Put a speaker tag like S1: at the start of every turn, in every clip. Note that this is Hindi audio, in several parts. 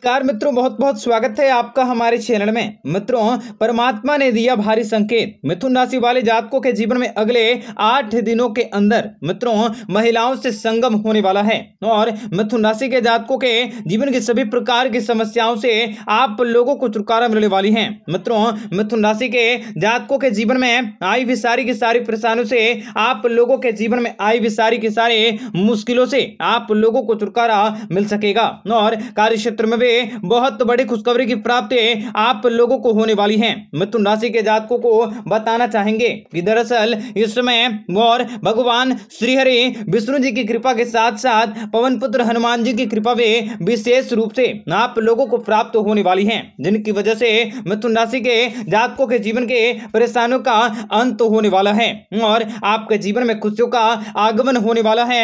S1: नमस्कार मित्रों बहुत बहुत स्वागत है आपका हमारे चैनल में मित्रों परमात्मा ने दिया भारी संकेत मिथुन राशि वाले जातकों के जीवन में अगले आठ दिनों के अंदर मित्रों महिलाओं से संगम होने वाला है और मिथुन राशि के जातकों के जीवन की सभी प्रकार की समस्याओं से आप लोगों को छुटकारा मिलने वाली है मित्रों मिथुन राशि के जातकों के जीवन में आई भी सारी की सारी परेशानियों से आप लोगों के जीवन में आई भी सारी की सारी मुश्किलों से आप लोगों को छुटकारा मिल सकेगा और कार्य क्षेत्र में भी से बहुत बड़ी खुशखबरी की प्राप्ति आप लोगों को होने वाली है मिथुन राशि के जातकों को बताना चाहेंगे कि दरअसल इस समय और भगवान श्रीहरि विष्णु जी की कृपा के साथ साथ पवन पुत्र हनुमान जी की कृपा भी विशेष रूप से आप लोगों को प्राप्त होने वाली है जिनकी वजह से मिथुन राशि के जातकों के जीवन के परेशानियों का अंत होने वाला है और आपके जीवन में खुशियों का आगमन होने वाला है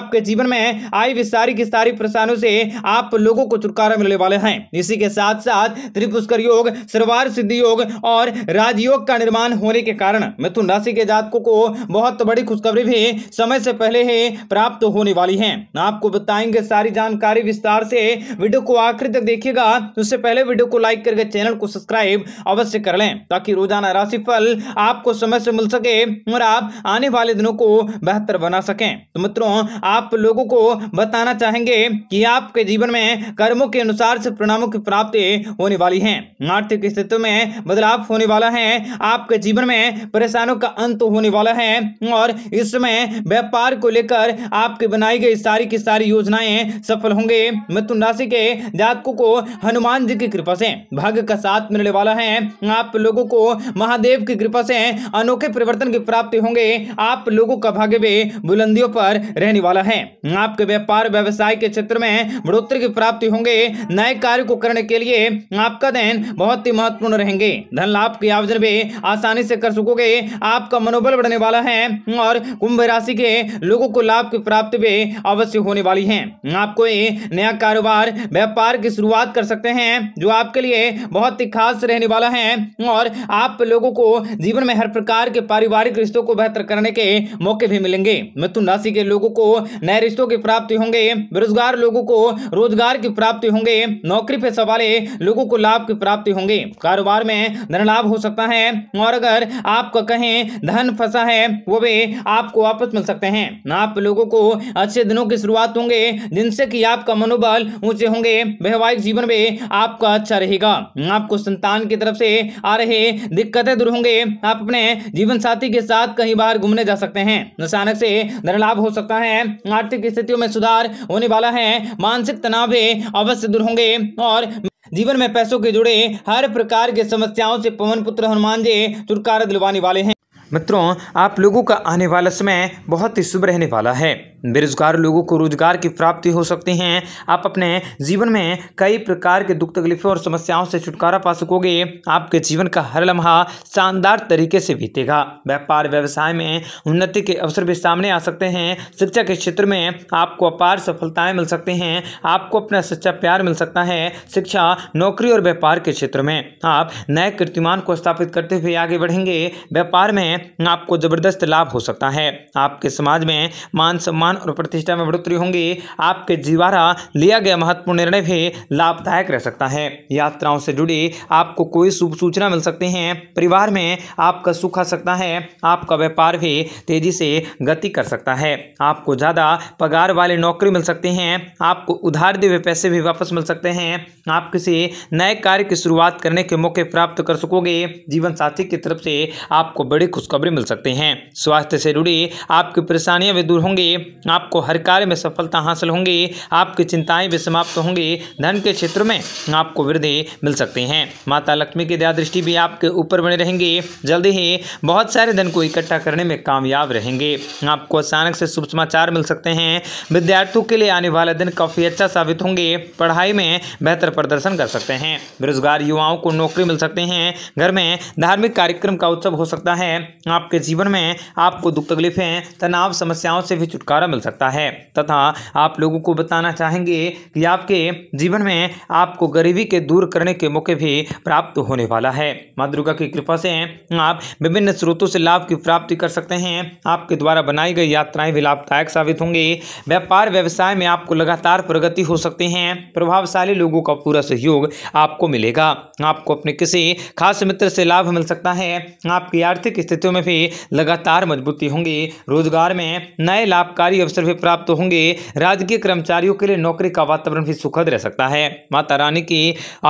S1: आपके जीवन में आई भी सारी की सारी परेशानियों से आप लोगों को छुटकारा मिले मिलने वाले हैं इसी के साथ साथ त्रिपुष्कर योग सरवार सिद्धि योग और राजयोग का निर्माण होने के कारण मिथुन राशि के जातकों को बहुत बड़ी खुशखबरी भी समय से पहले ही प्राप्त होने वाली है आपको बताएंगे सारी जानकारी विस्तार से वीडियो को आखिर तक देखिएगा उससे पहले वीडियो को लाइक करके चैनल को सब्सक्राइब अवश्य कर लें ताकि रोजाना राशि फल आपको समय से मिल सके और आप आने वाले दिनों को बेहतर बना सकें तो मित्रों आप लोगों को बताना चाहेंगे कि आपके जीवन में कर्मों के अनुसार अनुसार से परिणामों की प्राप्ति होने वाली है आर्थिक स्थिति में बदलाव होने वाला है आपके जीवन में परेशानियों का अंत होने वाला है और इसमें व्यापार को लेकर आपकी बनाई गई सारी की सारी योजनाएं सफल होंगे मिथुन राशि के जातकों को हनुमान जी की कृपा से भाग्य का साथ मिलने वाला है आप लोगों को महादेव की कृपा से अनोखे परिवर्तन की प्राप्ति होंगे आप लोगों का भाग्य भी बुलंदियों पर रहने वाला है आपके व्यापार व्यवसाय के क्षेत्र में बढ़ोतरी की प्राप्ति होंगे नए कार्य को करने के लिए आपका दिन बहुत ही महत्वपूर्ण रहेंगे धन लाभ के आवेदन भी आसानी से कर सकोगे आपका मनोबल बढ़ने वाला है और कुंभ राशि के लोगों को लाभ की प्राप्ति भी अवश्य होने वाली है आपको नया कारोबार व्यापार की शुरुआत कर सकते हैं जो आपके लिए बहुत ही खास रहने वाला है और आप लोगों को जीवन में हर प्रकार के पारिवारिक रिश्तों को बेहतर करने के मौके भी मिलेंगे मिथुन राशि के लोगों को नए रिश्तों की प्राप्ति होंगे बेरोजगार लोगों को रोजगार की प्राप्ति होंगे नौकरी पे सवाले लोगों को लाभ की प्राप्ति होंगे कारोबार में धन लाभ हो सकता है और अगर आपका कहें धन फंसा है वो भी आपको वापस मिल सकते हैं आप लोगों को अच्छे दिनों की शुरुआत होंगे जिनसे कि आपका मनोबल ऊंचे होंगे वैवाहिक जीवन में आपका अच्छा रहेगा आपको संतान की तरफ से आ रहे दिक्कतें दूर होंगे आप अपने जीवन साथी के साथ कहीं बाहर घूमने जा सकते हैं अचानक से धन लाभ हो सकता है आर्थिक स्थितियों में सुधार होने वाला है मानसिक तनाव अवश्य दूर दूर होंगे और जीवन में पैसों के जुड़े हर प्रकार के समस्याओं से पवन पुत्र हनुमान जी छुटकारा दिलवाने वाले हैं मित्रों आप लोगों का आने वाला समय बहुत ही शुभ रहने वाला है बेरोजगार लोगों को रोजगार की प्राप्ति हो सकती है आप अपने जीवन में कई प्रकार के दुख तकलीफों और समस्याओं से छुटकारा पा सकोगे आपके जीवन का हर लम्हा शानदार तरीके से बीतेगा व्यापार व्यवसाय में उन्नति के अवसर भी सामने आ सकते हैं शिक्षा के क्षेत्र में आपको अपार सफलताएं मिल सकती हैं आपको अपना सच्चा प्यार मिल सकता है शिक्षा नौकरी और व्यापार के क्षेत्र में आप नए कीर्तिमान को स्थापित करते हुए आगे बढ़ेंगे व्यापार में आपको जबरदस्त लाभ हो सकता है आपके समाज में मान सम्मान सम्मान और प्रतिष्ठा में बढ़ोतरी होंगी आपके द्वारा लिया गया महत्वपूर्ण निर्णय भी लाभदायक रह सकता है यात्राओं से जुड़ी आपको कोई शुभ सूचना मिल सकती है परिवार में आपका सुख आ सकता है आपका व्यापार भी तेजी से गति कर सकता है आपको ज़्यादा पगार वाली नौकरी मिल सकती है आपको उधार दिए हुए पैसे भी वापस मिल सकते हैं आप किसी नए कार्य की शुरुआत करने के मौके प्राप्त कर सकोगे जीवन साथी की तरफ से आपको बड़ी खुशखबरी मिल सकती हैं स्वास्थ्य से जुड़ी आपकी परेशानियां भी दूर होंगी आपको हर कार्य में सफलता हासिल होंगी आपकी चिंताएं भी समाप्त होंगी धन के क्षेत्र में आपको वृद्धि मिल सकती है माता लक्ष्मी की दया दृष्टि भी आपके ऊपर बनी रहेंगी जल्दी ही बहुत सारे धन को इकट्ठा करने में कामयाब रहेंगे आपको अचानक से शुभ समाचार मिल सकते हैं विद्यार्थियों के लिए आने वाला दिन काफ़ी अच्छा साबित होंगे पढ़ाई में बेहतर प्रदर्शन कर सकते हैं बेरोजगार युवाओं को नौकरी मिल सकते हैं घर में धार्मिक कार्यक्रम का उत्सव हो सकता है आपके जीवन में आपको दुख तकलीफें तनाव समस्याओं से भी छुटकारा मिल सकता है तथा आप लोगों को बताना चाहेंगे कि आपके जीवन में आपको गरीबी के दूर करने के मौके भी प्राप्त होने वाला है माँ दुर्गा की कृपा से आप विभिन्न स्रोतों से लाभ की प्राप्ति कर सकते हैं आपके द्वारा बनाई गई यात्राएं भी लाभदायक साबित होंगी व्यापार व्यवसाय में आपको लगातार प्रगति हो सकती है प्रभावशाली लोगों का पूरा सहयोग आपको मिलेगा आपको अपने किसी खास मित्र से लाभ मिल सकता है आपकी आर्थिक स्थितियों में भी लगातार मजबूती होंगी रोजगार में नए लाभकारी सरकारी अवसर भी प्राप्त होंगे राजकीय कर्मचारियों के लिए नौकरी का वातावरण भी सुखद रह सकता है माता रानी की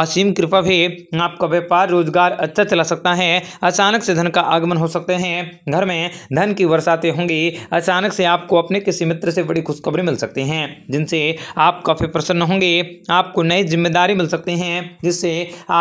S1: असीम कृपा भी आपका व्यापार रोजगार अच्छा चला सकता है अचानक से धन का आगमन हो सकते हैं घर में धन की बरसातें होंगी अचानक से आपको अपने किसी मित्र से बड़ी खुशखबरी मिल सकती हैं जिनसे आप काफ़ी प्रसन्न होंगे आपको नई जिम्मेदारी मिल सकती हैं जिससे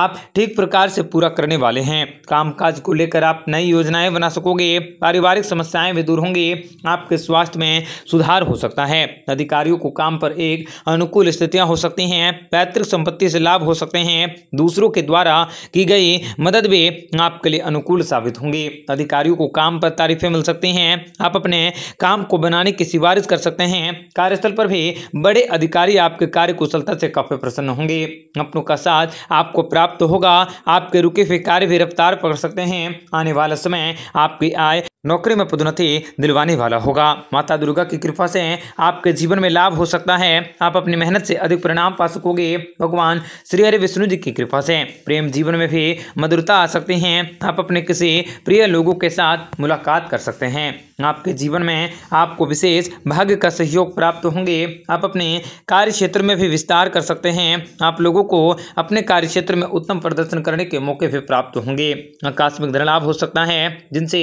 S1: आप ठीक प्रकार से पूरा करने वाले हैं कामकाज को लेकर आप नई योजनाएं बना सकोगे पारिवारिक समस्याएं भी दूर होंगी आपके स्वास्थ्य में सुधार हो सकता है अधिकारियों को काम पर एक अनुकूल स्थितियां हो सकती हैं पैतृक संपत्ति से लाभ हो सकते हैं दूसरों के द्वारा की गई मदद भी आपके लिए अनुकूल साबित होंगी अधिकारियों को काम पर तारीफें मिल सकती हैं आप अपने काम को बनाने की सिफारिश कर सकते हैं कार्यस्थल पर भी बड़े अधिकारी आपके कार्य कुशलता से काफी प्रसन्न होंगे अपनों का साथ आपको प्राप्त होगा आपके रुके हुए कार्य भी रफ्तार पकड़ सकते हैं आने वाला समय आपकी आय नौकरी में पदोन्नति दिलवाने वाला होगा माता दुर्गा की कृपा से आपके जीवन में लाभ हो सकता है आप अपनी मेहनत से अधिक परिणाम पा सकोगे भगवान श्री हरि विष्णु जी की कृपा से प्रेम जीवन में भी मधुरता आ सकती है आप अपने किसी प्रिय लोगों के साथ मुलाकात कर सकते हैं आपके जीवन में आपको विशेष भाग्य का सहयोग प्राप्त होंगे आप अपने कार्य क्षेत्र में भी विस्तार कर सकते हैं आप लोगों को अपने कार्य क्षेत्र में उत्तम प्रदर्शन करने के मौके भी प्राप्त होंगे आकस्मिक धन लाभ हो सकता है जिनसे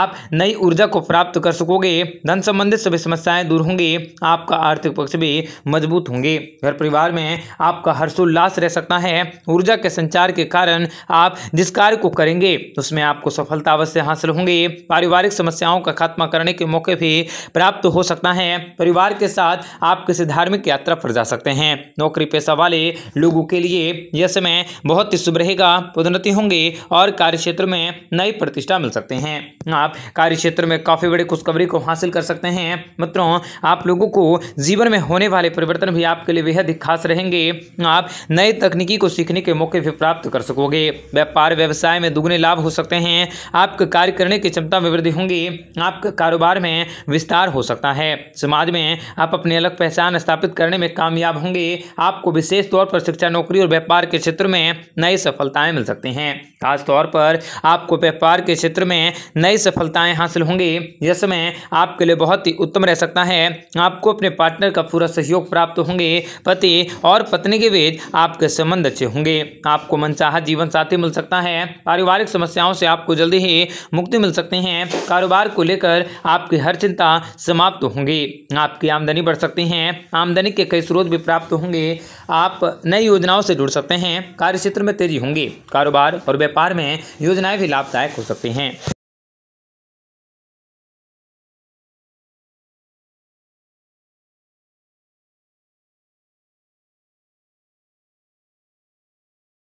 S1: आप नई ऊर्जा को प्राप्त कर सकोगे धन संबंधित सभी समस्याएं दूर होंगी आपका आर्थिक पक्ष भी मजबूत होंगे घर परिवार में आपका हर्षोल्लास रह सकता है ऊर्जा के संचार के कारण आप जिस कार्य को करेंगे उसमें आपको सफलता अवश्य हासिल होंगी पारिवारिक समस्याओं का खात्मा करने के मौके भी प्राप्त हो सकता है परिवार के साथ आप किसी धार्मिक यात्रा पर जा सकते हैं नौकरी पेशा वाले लोगों के लिए यह समय बहुत ही शुभ रहेगा पदोन्नति होंगे और कार्य क्षेत्र में नई प्रतिष्ठा मिल सकते हैं आप कार्य क्षेत्र में काफ़ी बड़ी खुशखबरी को हासिल कर सकते हैं मित्रों आप लोगों को जीवन में होने वाले परिवर्तन भी आपके लिए बेहद खास रहेंगे आप नए तकनीकी को सीखने के मौके भी प्राप्त कर सकोगे व्यापार व्यवसाय में दुगने लाभ हो सकते हैं आपके कार्य करने की क्षमता में वृद्धि होंगी आपके कारोबार में विस्तार हो सकता है समाज में आप अपनी अलग पहचान स्थापित करने में कामयाब होंगे आपको विशेष तौर पर शिक्षा नौकरी और व्यापार के क्षेत्र में नई सफलताएं मिल सकती हैं खासतौर पर आपको व्यापार के क्षेत्र में नई सफलता सफलताएं हासिल होंगी यह समय आपके लिए बहुत ही उत्तम रह सकता है आपको अपने पार्टनर का पूरा सहयोग प्राप्त होंगे पति और पत्नी के बीच आपके संबंध अच्छे होंगे आपको मनचाहा जीवन साथी मिल सकता है पारिवारिक समस्याओं से आपको जल्दी ही मुक्ति मिल सकती है कारोबार को लेकर आपकी हर चिंता समाप्त होंगी आपकी आमदनी बढ़ सकती है आमदनी के कई स्रोत भी प्राप्त होंगे आप नई योजनाओं से जुड़ सकते हैं कार्य क्षेत्र में तेजी होंगी कारोबार और व्यापार में योजनाएं भी लाभदायक हो सकती हैं